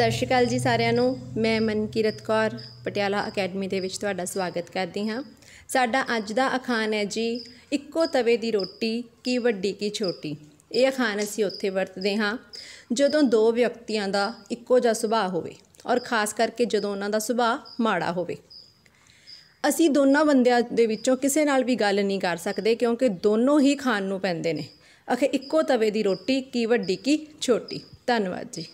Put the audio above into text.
ਸਤਿ ਸ਼੍ਰੀ ਅਕਾਲ ਜੀ ਸਾਰਿਆਂ ਨੂੰ ਮੈਂ ਮਨਕੀਰਤ ਕੌਰ ਪਟਿਆਲਾ ਅਕੈਡਮੀ ਦੇ ਵਿੱਚ ਤੁਹਾਡਾ ਸਵਾਗਤ ਕਰਦੀ ਹਾਂ ਸਾਡਾ ਅੱਜ ਦਾ ਅਖਾਨ ਹੈ ਜੀ ਇੱਕੋ ਤਵੇ ਦੀ ਰੋਟੀ ਕੀ ਵੱਡੀ ਕੀ ਛੋਟੀ ਇਹ ਅਖਾਨ ਅਸੀਂ ਉੱਥੇ ਵਰਤਦੇ ਹਾਂ ਜਦੋਂ ਦੋ ਵਿਅਕਤੀਆਂ ਦਾ ਇੱਕੋ ਜਿਹਾ ਸੁਭਾਅ ਹੋਵੇ ਔਰ ਖਾਸ ਕਰਕੇ ਜਦੋਂ ਉਹਨਾਂ ਦਾ ਸੁਭਾਅ ਮਾੜਾ ਹੋਵੇ ਅਸੀਂ ਦੋਨਾਂ ਬੰਦਿਆਂ ਦੇ ਵਿੱਚੋਂ ਕਿਸੇ ਨਾਲ ਵੀ ਗੱਲ ਨਹੀਂ ਕਰ ਸਕਦੇ ਕਿਉਂਕਿ ਦੋਨੋਂ ਹੀ ਖਾਨ ਨੂੰ ਪੈਂਦੇ ਨੇ ਅਖੇ ਇੱਕੋ ਤਵੇ ਦੀ ਰੋਟੀ ਕੀ ਵੱਡੀ ਕੀ ਛੋਟੀ ਧੰਨਵਾਦ ਜੀ